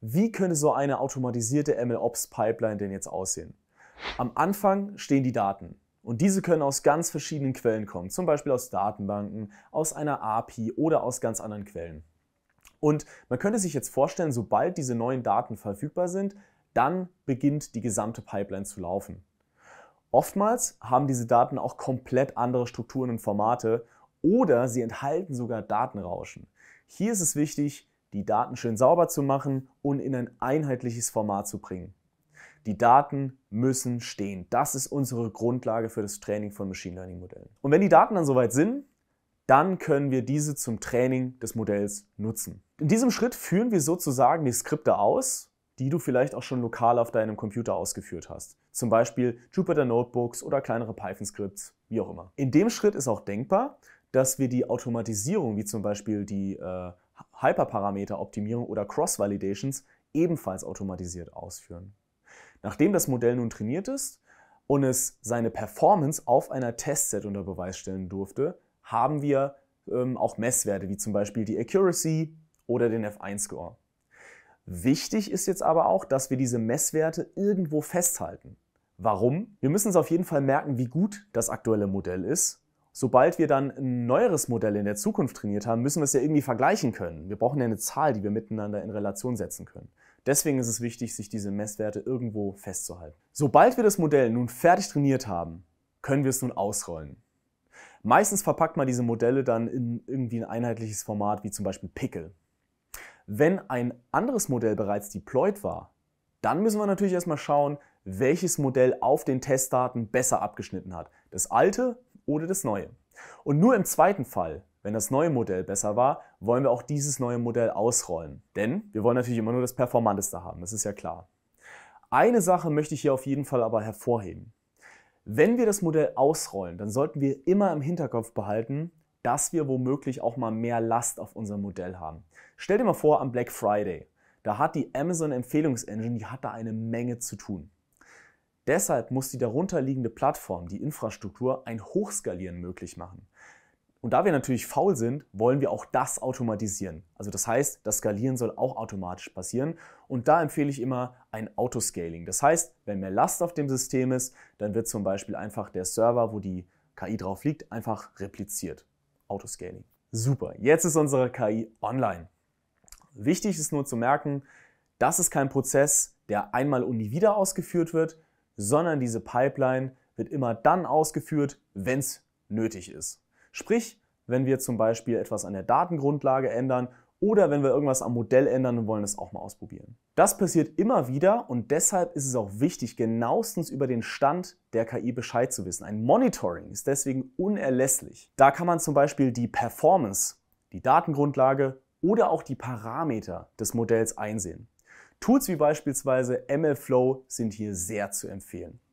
Wie könnte so eine automatisierte MLOps-Pipeline denn jetzt aussehen? Am Anfang stehen die Daten. Und diese können aus ganz verschiedenen Quellen kommen, zum Beispiel aus Datenbanken, aus einer API oder aus ganz anderen Quellen. Und man könnte sich jetzt vorstellen, sobald diese neuen Daten verfügbar sind, dann beginnt die gesamte Pipeline zu laufen. Oftmals haben diese Daten auch komplett andere Strukturen und Formate oder sie enthalten sogar Datenrauschen. Hier ist es wichtig, die Daten schön sauber zu machen und in ein einheitliches Format zu bringen. Die Daten müssen stehen. Das ist unsere Grundlage für das Training von Machine Learning Modellen. Und wenn die Daten dann soweit sind, dann können wir diese zum Training des Modells nutzen. In diesem Schritt führen wir sozusagen die Skripte aus, die du vielleicht auch schon lokal auf deinem Computer ausgeführt hast. Zum Beispiel Jupyter Notebooks oder kleinere Python-Skripts, wie auch immer. In dem Schritt ist auch denkbar, dass wir die Automatisierung, wie zum Beispiel die äh, Hyperparameter-Optimierung oder Cross-Validations, ebenfalls automatisiert ausführen. Nachdem das Modell nun trainiert ist und es seine Performance auf einer Testset unter Beweis stellen durfte, haben wir ähm, auch Messwerte wie zum Beispiel die Accuracy oder den F1-Score. Wichtig ist jetzt aber auch, dass wir diese Messwerte irgendwo festhalten. Warum? Wir müssen es auf jeden Fall merken, wie gut das aktuelle Modell ist sobald wir dann ein neueres Modell in der Zukunft trainiert haben, müssen wir es ja irgendwie vergleichen können. Wir brauchen ja eine Zahl, die wir miteinander in Relation setzen können. Deswegen ist es wichtig, sich diese Messwerte irgendwo festzuhalten. Sobald wir das Modell nun fertig trainiert haben, können wir es nun ausrollen. Meistens verpackt man diese Modelle dann in irgendwie ein einheitliches Format, wie zum Beispiel Pickel. Wenn ein anderes Modell bereits deployed war, dann müssen wir natürlich erstmal schauen, welches Modell auf den Testdaten besser abgeschnitten hat. Das alte oder das neue. Und nur im zweiten Fall, wenn das neue Modell besser war, wollen wir auch dieses neue Modell ausrollen. Denn wir wollen natürlich immer nur das Performanteste haben, das ist ja klar. Eine Sache möchte ich hier auf jeden Fall aber hervorheben. Wenn wir das Modell ausrollen, dann sollten wir immer im Hinterkopf behalten, dass wir womöglich auch mal mehr Last auf unserem Modell haben. Stell dir mal vor, am Black Friday, da hat die Amazon Empfehlungsengine, die hat da eine Menge zu tun. Deshalb muss die darunterliegende Plattform, die Infrastruktur, ein Hochskalieren möglich machen. Und da wir natürlich faul sind, wollen wir auch das automatisieren. Also das heißt, das Skalieren soll auch automatisch passieren. Und da empfehle ich immer ein Autoscaling. Das heißt, wenn mehr Last auf dem System ist, dann wird zum Beispiel einfach der Server, wo die KI drauf liegt, einfach repliziert. Autoscaling. Super, jetzt ist unsere KI online. Wichtig ist nur zu merken, das ist kein Prozess, der einmal und nie wieder ausgeführt wird, sondern diese Pipeline wird immer dann ausgeführt, wenn es nötig ist. Sprich, wenn wir zum Beispiel etwas an der Datengrundlage ändern oder wenn wir irgendwas am Modell ändern und wollen es auch mal ausprobieren. Das passiert immer wieder und deshalb ist es auch wichtig, genauestens über den Stand der KI Bescheid zu wissen. Ein Monitoring ist deswegen unerlässlich. Da kann man zum Beispiel die Performance, die Datengrundlage oder auch die Parameter des Modells einsehen. Tools wie beispielsweise MLflow sind hier sehr zu empfehlen.